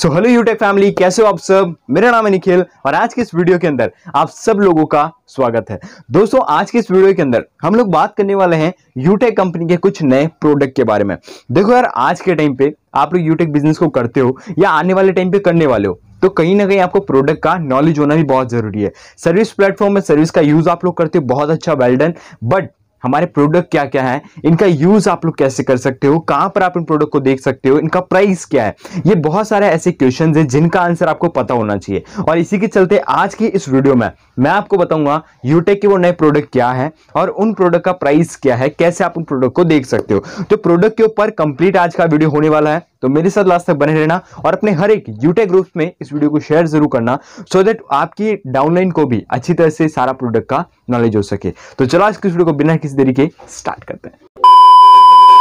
so hello यूटेक family कैसे हो आप सब मेरा नाम है निखिल और आज के इस वीडियो के अंदर आप सब लोगों का स्वागत है दोस्तों आज के इस वीडियो के अंदर हम लोग बात करने वाले हैं यूटेक कंपनी के कुछ नए प्रोडक्ट के बारे में देखो यार आज के टाइम पे आप लोग यूटेक बिजनेस को करते हो या आने वाले टाइम पे करने वाले हो तो कहीं ना कहीं आपको प्रोडक्ट का नॉलेज होना भी बहुत जरूरी है सर्विस प्लेटफॉर्म में सर्विस का यूज आप लोग करते हो बहुत अच्छा वेल्डन बट हमारे प्रोडक्ट क्या क्या है इनका यूज आप लोग कैसे कर सकते हो कहां पर आप इन प्रोडक्ट को देख सकते हो इनका प्राइस क्या है ये बहुत सारे ऐसे क्वेश्चन है जिनका आंसर आपको पता होना चाहिए और इसी के चलते आज की इस वीडियो में मैं आपको बताऊंगा यूटेक e के वो नए प्रोडक्ट क्या है और उन प्रोडक्ट का प्राइस क्या है कैसे आप उन प्रोडक्ट को देख सकते हो तो प्रोडक्ट के ऊपर कंप्लीट आज का वीडियो होने वाला है तो मेरे साथ लास्ट तक बने रहना और अपने हर एक यूटेक ग्रुप e में इस वीडियो को शेयर जरूर करना सो so देट आपकी डाउनलाइन को भी अच्छी तरह से सारा प्रोडक्ट का नॉलेज हो सके तो चलो आज की वीडियो को बिना किसी धीरे तरीके स्टार्ट करते हैं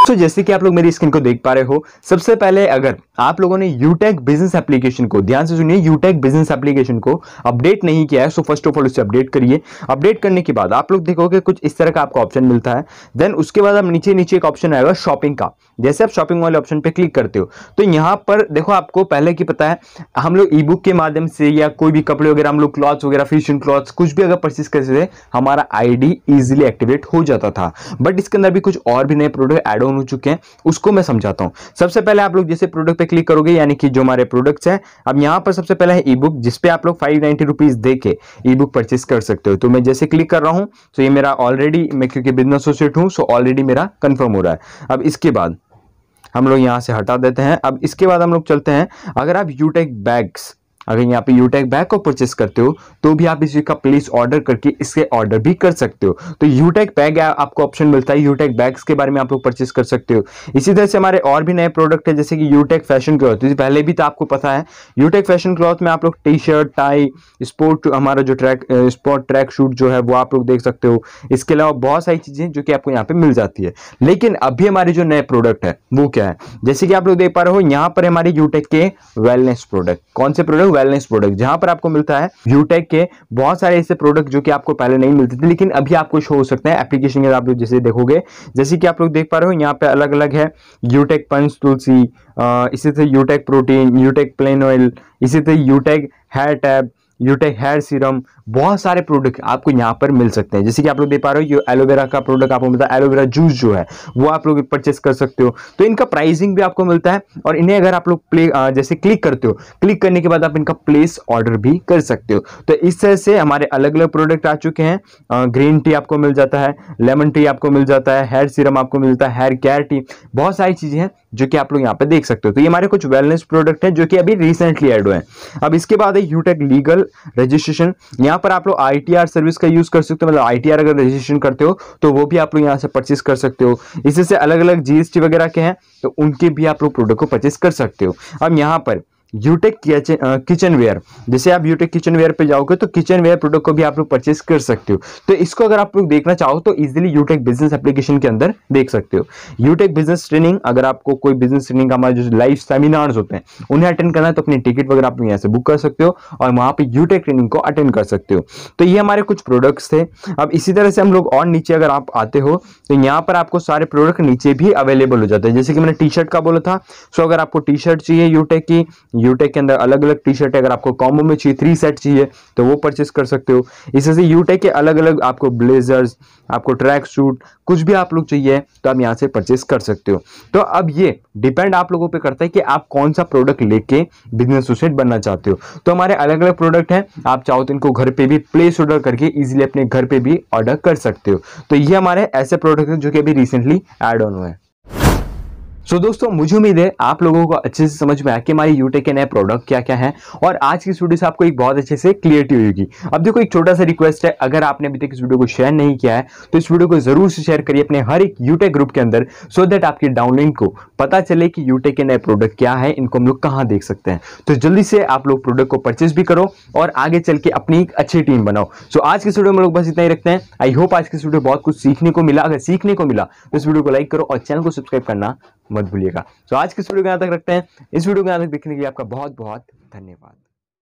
तो जैसे कि आप लोग मेरी स्क्रीन को देख पा रहे हो सबसे पहले अगर आप लोगों ने यूटेक बिजनेस एप्लीकेशन को ध्यान से सुनिए यूटेक बिजनेस एप्लीकेशन को अपडेट नहीं किया है सो फर्स्ट ऑफ ऑल उसे अपडेट करिए अपडेट करने के बाद आप लोग देखोगे कुछ इस तरह का आपको ऑप्शन मिलता है देन उसके बाद आप नीचे नीचे एक ऑप्शन आएगा शॉपिंग का जैसे आप शॉपिंग वाले ऑप्शन पर क्लिक करते हो तो यहाँ पर देखो आपको पहले की पता है हम लोग ई के माध्यम से या कोई भी कपड़े वगैरह हम लोग क्लॉथ्स वगैरह फैशन क्लॉथ्स कुछ भी अगर परचेस करते थे हमारा आई डी एक्टिवेट हो जाता था बट इसके अंदर भी कुछ और भी नए प्रोडक्ट एड डाउन हो चुके हैं उसको मैं समझाता हूँ सबसे पहले आप लोग जैसे प्रोडक्ट पे क्लिक करोगे यानी कि जो हमारे प्रोडक्ट्स हैं अब यहाँ पर सबसे पहले है ई बुक जिसपे आप लोग फाइव नाइन्टी रुपीज़ दे के ई बुक परचेस कर सकते हो तो मैं जैसे क्लिक कर रहा हूँ तो ये मेरा ऑलरेडी मैं क्योंकि बिजनेस एसोसिएट हूँ सो ऑलरेडी मेरा कन्फर्म हो रहा है अब इसके बाद हम लोग यहाँ से हटा देते हैं अब इसके बाद हम लोग चलते हैं अगर आप यूटेक बैग्स अगर यहाँ पे यूटेक e बैग को परचेस करते हो तो भी आप इस का प्लेस ऑर्डर करके इसके ऑर्डर भी कर सकते हो तो यूटेक e बैग आपको ऑप्शन मिलता है यूटेक बैग्स e के बारे में आप लोग परचेस कर सकते हो इसी तरह से हमारे और भी नए प्रोडक्ट है जैसे कि यूटेक फैशन क्लॉथ तो पहले भी तो आपको पता है यूटेक फैशन क्लॉथ में आप लोग टी शर्ट टाई स्पोर्ट हमारा जो ट्रैक स्पोर्ट ट्रैक शूट जो है वो आप लोग देख सकते हो इसके अलावा बहुत सारी चीज़ें जो कि आपको यहाँ पे मिल जाती है लेकिन अभी हमारे जो नए प्रोडक्ट है वो क्या है जैसे कि आप लोग देख पा रहे हो यहाँ पर हमारे यूटेक के वेलनेस प्रोडक्ट कौन से प्रोडक्ट न्यू वेलनेस प्रोडक्ट जहां पर आपको मिलता है यूटेक के बहुत सारे ऐसे प्रोडक्ट जो कि आपको पहले नहीं मिलते थे लेकिन अभी आपको शो हो सकते हैं एप्लीकेशन के आप लोग जैसे देखोगे जैसे कि आप लोग देख पा रहे हो यहाँ पे अलग अलग है यूटेक पंच तुलसी इसी से UTech protein UTech plain oil इसी से UTech hair tab UTech hair serum बहुत सारे प्रोडक्ट आपको यहाँ पर मिल सकते हैं जैसे कि आप लोग देख पा रहे हो ये एलोवेरा का प्रोडक्ट आपको मिलता है एलोवेरा जूस जो है वो आप लोग परचेस कर सकते हो तो इनका प्राइसिंग भी आपको मिलता है और इन्हें अगर आप लोग प्ले जैसे क्लिक करते हो क्लिक करने के बाद आप इनका प्लेस ऑर्डर भी कर सकते हो तो इस तरह से हमारे अलग अलग प्रोडक्ट आ चुके हैं ग्रीन टी आपको मिल जाता है लेमन टी आपको मिल जाता है हेयर सीरम आपको मिलता है हेयर केयर टी बहुत सारी चीज़ें हैं जो कि आप लोग यहाँ पे देख सकते हो तो ये हमारे कुछ वेलनेस प्रोडक्ट हैं जो कि अभी रिसेंटली एड हुए हैं अब इसके बाद है यूटेक लीगल रजिस्ट्रेशन यहाँ पर आप लोग आईटीआर सर्विस का यूज कर सकते हो मतलब आईटीआर अगर रजिस्ट्रेशन करते हो तो वो भी आप लोग यहाँ से परचेस कर सकते हो इससे अलग अलग जीएसटी वगैरह के हैं तो उनके भी आप लोग प्रोडक्ट को परचेस कर सकते हो अब यहाँ पर यूटेक किचन वेयर जैसे आप यूटेक किचन वेयर पर जाओगे तो किचन वेयर प्रोडक्ट को भी आप लोग परचेस कर सकते हो तो इसको अगर आप लोग देखना चाहो तो इजिली यूटेक बिजनेस एप्लीकेशन के अंदर देख सकते हो यूटेक बिजनेस ट्रेनिंग अगर आपको कोई बिजनेस ट्रेनिंग का हमारे जो लाइव सेमिनार्स होते हैं उन्हें अटेंड करना है तो अपनी टिकट वगैरह आप यहाँ से बुक कर सकते हो और वहाँ पर यूटेक ट्रेनिंग को अटेंड कर सकते हो तो ये हमारे कुछ प्रोडक्ट्स थे अब इसी तरह से हम लोग और नीचे अगर आप आते हो तो यहाँ पर आपको सारे प्रोडक्ट नीचे भी अवेलेबल हो जाते हैं जैसे कि मैंने टी शर्ट का बोला था सो अगर आपको टी शर्ट चाहिए यूटेक e की यूटेक e के अंदर अलग अलग टी शर्ट अगर आपको कॉम्बो में चाहिए थ्री सेट चाहिए तो वो परचेस कर सकते हो इसी से यूटेक e के अलग अलग आपको ब्लेजर्स आपको ट्रैक सूट कुछ भी आप लोग चाहिए तो आप यहाँ से परचेस कर सकते हो तो अब ये डिपेंड आप लोगों पे करता है कि आप कौन सा प्रोडक्ट लेके बिजनेस सोसाइट बनना चाहते हो तो हमारे अलग अलग प्रोडक्ट हैं आप चाहो तो इनको घर पे भी प्लेस ऑर्डर करके इजीली अपने घर पे भी ऑर्डर कर सकते हो तो ये हमारे ऐसे प्रोडक्ट हैं जो कि अभी रिसेंटली एड ऑन हुए हैं सो so, दोस्तों मुझे उम्मीद है आप लोगों को अच्छे से समझ में आया कि हमारी यूटेक के नए प्रोडक्ट क्या क्या है और आज की वीडियो से आपको एक बहुत अच्छे से क्लियरिटी होगी अब देखो एक छोटा सा रिक्वेस्ट है अगर आपने अभी तक इस वीडियो को शेयर नहीं किया है तो इस वीडियो को जरूर से शेयर करिए अपने हर एक यूटेक ग्रुप के अंदर सो so आपके आपकी को पता चले कि यूटेक के नए प्रोडक्ट क्या है इनको हम लोग कहाँ देख सकते हैं तो जल्दी से आप लोग प्रोडक्ट को परचेज भी करो और आगे चल के अपनी एक अच्छी टीम बनाओ सो आज की वीडियो में लोग बस इतना ही रखते हैं आई होप आज की वीडियो बहुत कुछ सीखने को मिला अगर सीखने को मिला तो इस वीडियो को लाइक करो और चैनल को सब्सक्राइब करना मत भूलिएगा तो आज की वीडियो को यहाँ तक रखते हैं इस वीडियो को यहाँ तक देखने के लिए आपका बहुत बहुत धन्यवाद